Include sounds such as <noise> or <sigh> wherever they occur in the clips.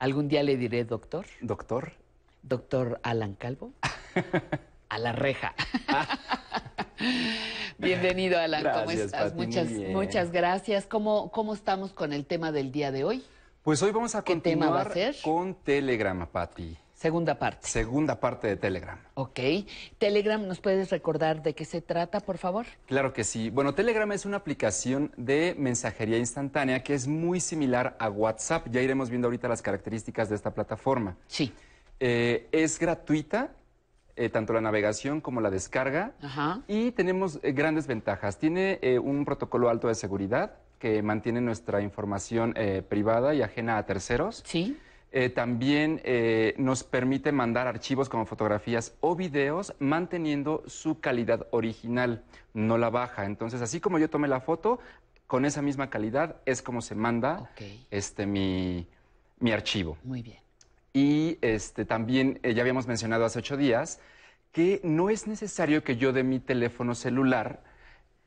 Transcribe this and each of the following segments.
Algún día le diré doctor. Doctor. Doctor Alan Calvo. <laughs> a la reja. <laughs> Bienvenido, Alan. ¿Cómo estás? muchas, muchas gracias. ¿Cómo, ¿Cómo estamos con el tema del día de hoy? Pues hoy vamos a contar continuar con Telegram, Pati. Segunda parte. Segunda parte de Telegram. Ok. Telegram, ¿nos puedes recordar de qué se trata, por favor? Claro que sí. Bueno, Telegram es una aplicación de mensajería instantánea que es muy similar a WhatsApp. Ya iremos viendo ahorita las características de esta plataforma. Sí. Eh, es gratuita, eh, tanto la navegación como la descarga. Ajá. Y tenemos eh, grandes ventajas. Tiene un protocolo alto de seguridad que mantiene nuestra información privada y ajena a terceros. Sí eh, también eh, nos permite mandar archivos como fotografías o videos manteniendo su calidad original, no la baja. Entonces, así como yo tomé la foto, con esa misma calidad es como se manda este, mi, archivo. Muy bien. Y este, también eh, ya habíamos mencionado hace ocho días que no es necesario que yo dé mi teléfono celular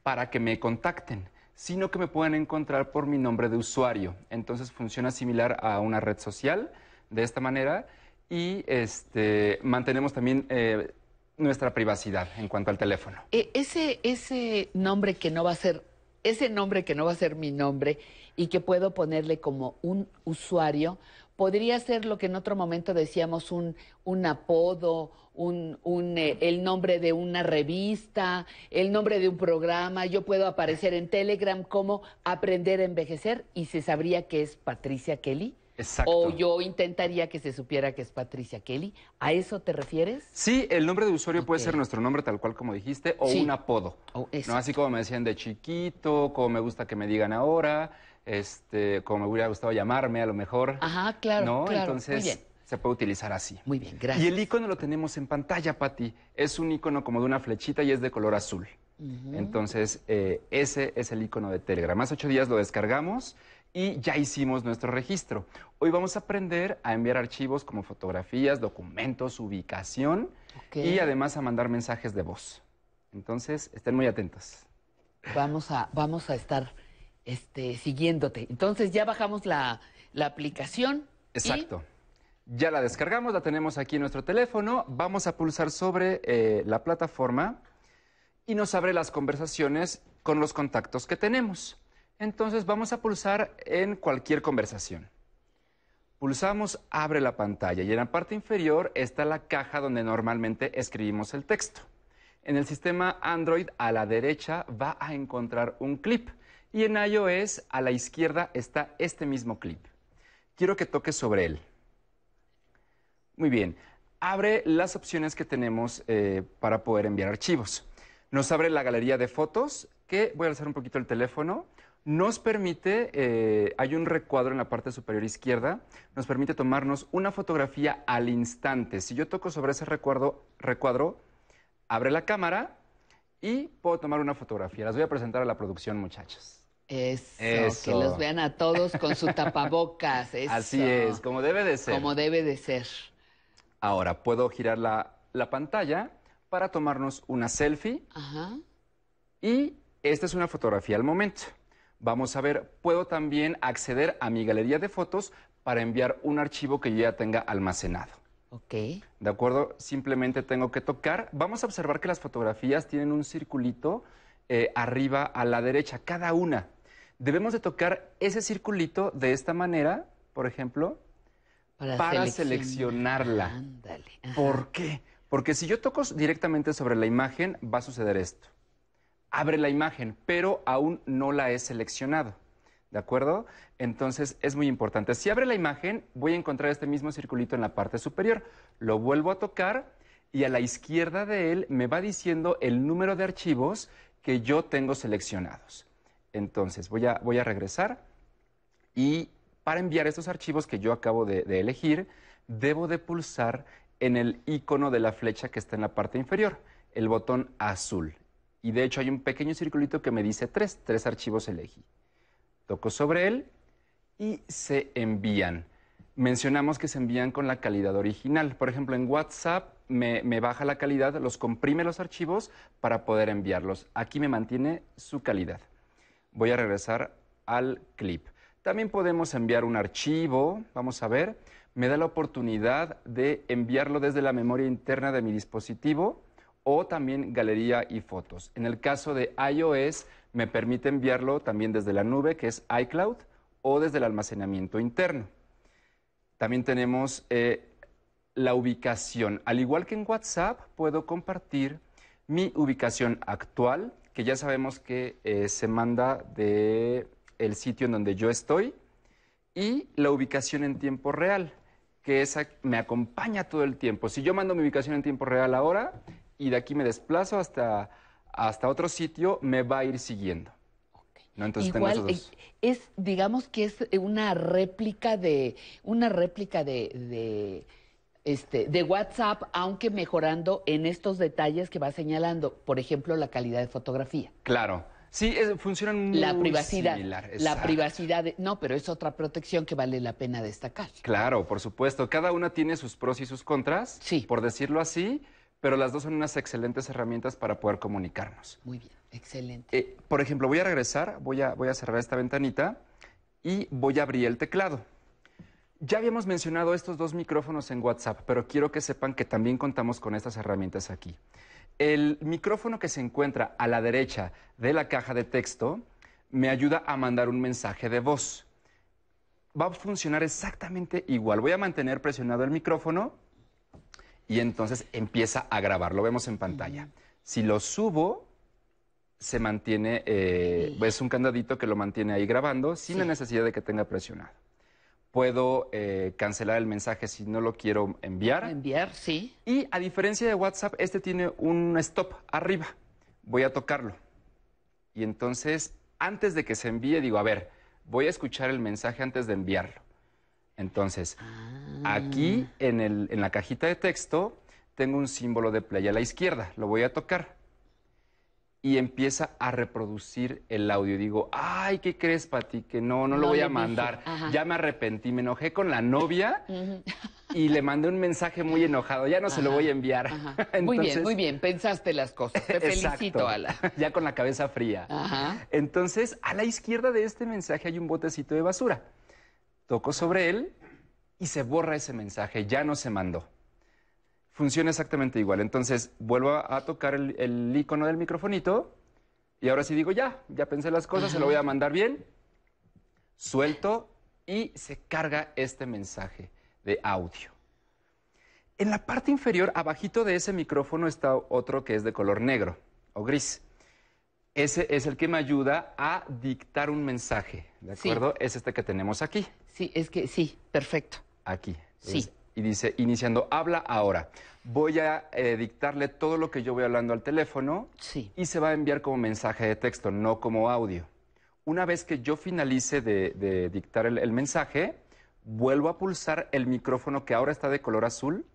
para que me contacten sino que me pueden encontrar por mi nombre de usuario. Entonces funciona similar a una red social de esta manera y este, mantenemos también eh, nuestra privacidad en cuanto al teléfono. E, ese, ese nombre que no va a ser, ese nombre que no va a ser mi nombre y que puedo ponerle como un usuario, podría ser lo que en otro momento decíamos un, un apodo, un, un, eh, el nombre de una revista, el nombre de un programa. Yo puedo aparecer en Telegram como Aprender a Envejecer y se sabría que es Patricia Kelly Exacto. O yo intentaría que se supiera que es Patricia Kelly. ¿A eso te refieres? Sí, el nombre de usuario puede ser nuestro nombre tal cual como dijiste o un apodo. no así como me decían de chiquito, como me gusta que me digan ahora, este, como me hubiera gustado llamarme a lo mejor. Ajá, claro, Entonces, se puede utilizar así. Muy bien, gracias. Y el icono lo tenemos en pantalla, Patti. Es un icono como de una flechita y es de color azul. Entonces, eh, ese es el icono de Telegram. Más ocho días lo descargamos y ya hicimos nuestro registro. Hoy vamos a aprender a enviar archivos como fotografías, documentos, ubicación y además a mandar mensajes de voz. Entonces, estén muy atentos. Vamos a, vamos a estar este, siguiéndote. Entonces, ya bajamos la, aplicación. Exacto. Ya la descargamos, la tenemos aquí en nuestro teléfono. Vamos a pulsar sobre eh, la plataforma y nos abre las conversaciones con los contactos que tenemos. Entonces vamos a pulsar en cualquier conversación. Pulsamos abre la pantalla y en la parte inferior está la caja donde normalmente escribimos el texto. En el sistema Android a la derecha va a encontrar un clip y en iOS a la izquierda está este mismo clip. Quiero que toques sobre él. Muy bien, abre las opciones que tenemos eh, para poder enviar archivos. Nos abre la galería de fotos, que voy a alzar un poquito el teléfono, nos permite, eh, hay un recuadro en la parte superior izquierda, nos permite tomarnos una fotografía al instante. Si yo toco sobre ese recuadro, recuadro abre la cámara y puedo tomar una fotografía. Las voy a presentar a la producción, muchachos. Eso, que los vean a todos con su <laughs> tapabocas. Así es, como debe de ser. Como debe de ser. Ahora, puedo girar la, la pantalla para tomarnos una selfie. Ajá. Y esta es una fotografía al momento. Vamos a ver, puedo también acceder a mi galería de fotos para enviar un archivo que yo ya tenga almacenado. Ok. ¿De acuerdo? Simplemente tengo que tocar. Vamos a observar que las fotografías tienen un circulito eh, arriba a la derecha, cada una. Debemos de tocar ese circulito de esta manera, por ejemplo, para, seleccionarla. Ándale. ¿Por qué? Porque si yo toco directamente sobre la imagen, va a suceder esto abre la imagen, pero aún no la he seleccionado. ¿De acuerdo? Entonces es muy importante. Si abre la imagen, voy a encontrar este mismo circulito en la parte superior. Lo vuelvo a tocar y a la izquierda de él me va diciendo el número de archivos que yo tengo seleccionados. Entonces voy a, voy a regresar y para enviar estos archivos que yo acabo de, de elegir, debo de pulsar en el icono de la flecha que está en la parte inferior, el botón azul y de hecho hay un pequeño circulito que me dice tres, tres archivos elegí. Toco sobre él y se envían. Mencionamos que se envían con la calidad original. Por ejemplo, en WhatsApp me, me baja la calidad, los comprime los archivos para poder enviarlos. Aquí me mantiene su calidad. Voy a regresar al clip. También podemos enviar un archivo, vamos a ver, me da la oportunidad de enviarlo desde la memoria interna de mi dispositivo o también galería y fotos. En el caso de iOS, me permite enviarlo también desde la nube, que es iCloud, o desde el almacenamiento interno. También tenemos eh, la ubicación. Al igual que en WhatsApp, puedo compartir mi ubicación actual, que ya sabemos que eh, se manda de el sitio en donde yo estoy, y la ubicación en tiempo real, que esa me acompaña todo el tiempo. Si yo mando mi ubicación en tiempo real ahora, y de aquí me desplazo hasta, hasta otro sitio, me va a ir siguiendo. Entonces Igual, eh, es, digamos que es eh, una réplica de, una réplica de, Este, de WhatsApp, aunque mejorando en estos detalles que va señalando, por ejemplo, la calidad de fotografía. Claro. Sí, es, funcionan muy la privacidad, La privacidad, no, pero es otra protección que vale la pena destacar. Claro, por supuesto. Cada una tiene sus pros y sus contras, sí. por decirlo así pero las dos son unas excelentes herramientas para poder comunicarnos. Muy bien, excelente. Eh, por ejemplo, voy a regresar, voy a, voy a cerrar esta ventanita y voy a abrir el teclado. Ya habíamos mencionado estos dos micrófonos en WhatsApp, pero quiero que sepan que también contamos con estas herramientas aquí. El micrófono que se encuentra a la derecha de la caja de texto me ayuda a mandar un mensaje de voz. Va a funcionar exactamente igual. Voy a mantener presionado el micrófono y entonces empieza a grabar. Lo vemos en pantalla. Si lo subo, se mantiene, eh, es un candadito que lo mantiene ahí grabando sin la necesidad de que tenga presionado. Puedo eh, cancelar el mensaje si no lo quiero enviar. Enviar, sí. Y a diferencia de WhatsApp, este tiene un stop arriba. Voy a tocarlo. Y entonces, antes de que se envíe, digo, a ver, voy a escuchar el mensaje antes de enviarlo. Entonces, aquí ah. en, la cajita de texto tengo un símbolo de play a la izquierda, lo voy a tocar y empieza a reproducir el audio. Digo, ay, ¿qué crees, Pati? Que no, no, lo voy a mandar. Ya me arrepentí, me enojé con la novia y le mandé un mensaje muy <laughs> enojado. Ya no se lo voy a enviar. <laughs> muy bien, muy bien, pensaste las cosas. Te <laughs> felicito, Ala. Ya con la cabeza fría. Entonces, a la izquierda de este mensaje hay un botecito de basura. Toco sobre él y se borra ese mensaje, ya no se mandó. Funciona exactamente igual. Entonces vuelvo a tocar el, icono del microfonito y ahora sí digo, ya, ya pensé las cosas, se lo voy a mandar bien. Suelto y se carga este mensaje de audio. En la parte inferior, abajito de ese micrófono, está otro que es de color negro o gris ese es el que me ayuda a dictar un mensaje, ¿de acuerdo? Es este que tenemos aquí. Sí, es que sí, perfecto. Aquí. Sí. y dice, iniciando, habla ahora. Voy a eh, dictarle todo lo que yo voy hablando al teléfono sí. y se va a enviar como mensaje de texto, no como audio. Una vez que yo finalice de, dictar el mensaje, vuelvo a pulsar el micrófono que ahora está de color azul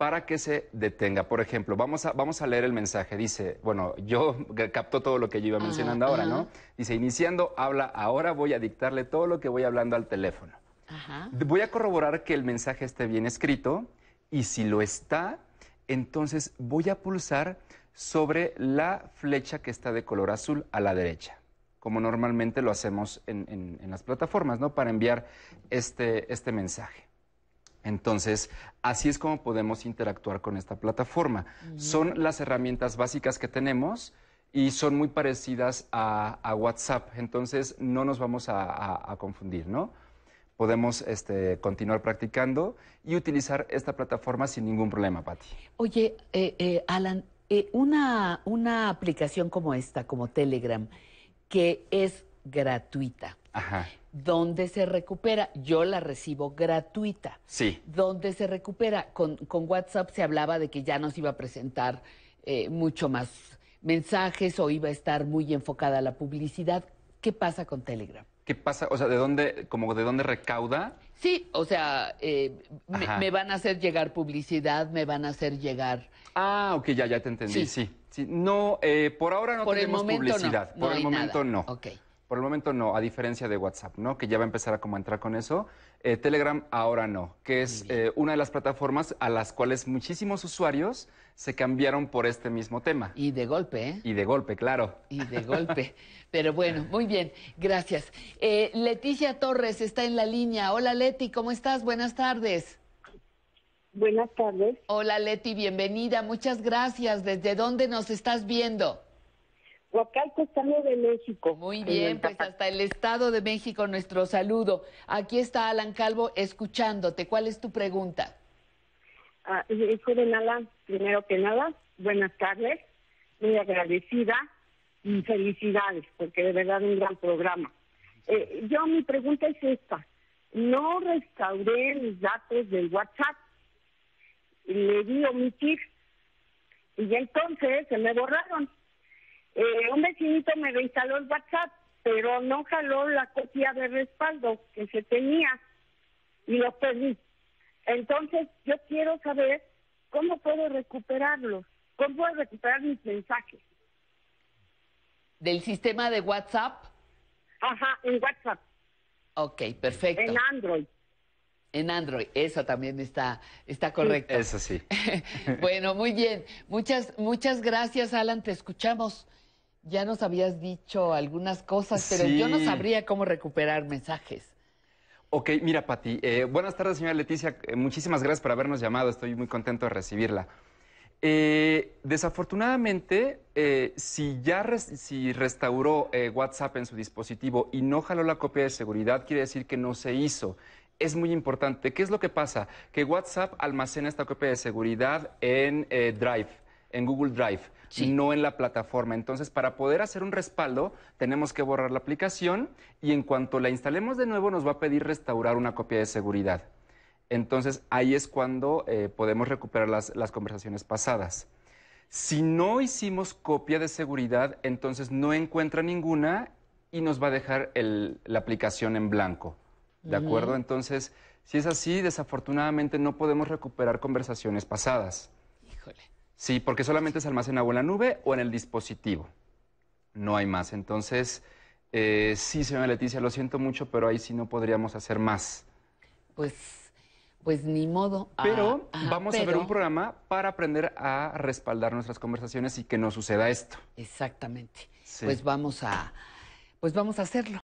para que se detenga. Por ejemplo, vamos a, vamos a leer el mensaje. Dice, bueno, yo capto todo lo que yo iba mencionando ahora, ¿no? Dice, iniciando, habla, ahora voy a dictarle todo lo que voy hablando al teléfono. Voy a corroborar que el mensaje esté bien escrito y si lo está, entonces voy a pulsar sobre la flecha que está de color azul a la derecha como normalmente lo hacemos en, en las plataformas, ¿no? Para enviar este, este mensaje. Entonces, así es como podemos interactuar con esta plataforma. Son las herramientas básicas que tenemos y son muy parecidas a, WhatsApp, entonces no nos vamos a, confundir, ¿no? podemos este, continuar practicando y utilizar esta plataforma sin ningún problema, Patti. Oye, eh, eh, Alan, eh, una aplicación como esta, como Telegram, que es gratuita, Ajá. se recupera, yo la recibo gratuita. Sí. ¿Dónde se recupera, con, WhatsApp se hablaba de que ya nos iba a presentar eh, mucho más mensajes o iba a estar muy enfocada la publicidad. ¿Qué pasa con Telegram? ¿Qué pasa? O sea, ¿de dónde, como de dónde recauda? Sí, o sea, eh, me, van a hacer llegar publicidad, me van a hacer llegar. Ah, ok, ya, ya te entendí, sí. sí, No, eh, por ahora no tenemos publicidad. por el momento no. Ok. Por el momento no, a diferencia de WhatsApp, ¿no? Que ya va a empezar a como entrar con eso. Eh, Telegram ahora no, que es eh, una de las plataformas a las cuales muchísimos usuarios se cambiaron por este mismo tema. Y de golpe, ¿eh? Y de golpe, claro. Y de golpe. Pero bueno, muy bien, gracias. Eh, Leticia Torres está en la línea. Hola Leti, ¿cómo estás? Buenas tardes. Buenas tardes. Hola Leti, bienvenida. Muchas gracias. ¿Desde dónde nos estás viendo? Huacalco, Estado de México. Muy bien, pues hasta el Estado de México nuestro saludo. Aquí está Alan Calvo escuchándote. ¿Cuál es tu pregunta? Ah, de eh, Alan, primero que nada, buenas tardes, muy agradecida y felicidades, porque de verdad un gran programa. Eh, yo mi pregunta es esta, no restauré mis datos del WhatsApp, le di omitir y entonces se me borraron eh, un vecinito me reinstaló el WhatsApp, pero no jaló la copia de respaldo que se tenía y lo perdí. Entonces, yo quiero saber cómo puedo recuperarlo, cómo puedo recuperar mis mensajes. ¿Del sistema de WhatsApp? Ajá, en WhatsApp. Ok, perfecto. En Android. En Android, eso también está, está correcto. Eso sí. <laughs> bueno, muy bien. Muchas, muchas gracias, Alan. Te escuchamos ya nos habías dicho algunas cosas, pero yo no sabría cómo recuperar mensajes. Ok, mira, Pati. Eh, buenas tardes, señora Leticia. Eh, muchísimas gracias por habernos llamado. Estoy muy contento de recibirla. Eh, desafortunadamente, si ya si restauró WhatsApp en su dispositivo y no jaló la copia de seguridad, quiere decir que no se hizo es muy importante. ¿Qué es lo que pasa? Que WhatsApp almacena esta copia de seguridad en Drive, en Google Drive y no en la plataforma. Entonces, para poder hacer un respaldo, tenemos que borrar la aplicación y en cuanto la instalemos de nuevo, nos va a pedir restaurar una copia de seguridad. Entonces, ahí es cuando eh, podemos recuperar las, conversaciones pasadas. Si no hicimos copia de seguridad, entonces no encuentra ninguna y nos va a dejar la aplicación en blanco. ¿De acuerdo? Entonces, si es así, desafortunadamente no podemos recuperar conversaciones pasadas. Híjole. Sí, porque solamente se almacena en la nube o en el dispositivo. No hay más. Entonces, eh, sí, señora Leticia, lo siento mucho, pero ahí sí no podríamos hacer más. Pues pues ni modo. Ah, pero vamos a ver un programa para aprender a respaldar nuestras conversaciones y que no suceda esto. Exactamente. Pues vamos a pues vamos a hacerlo.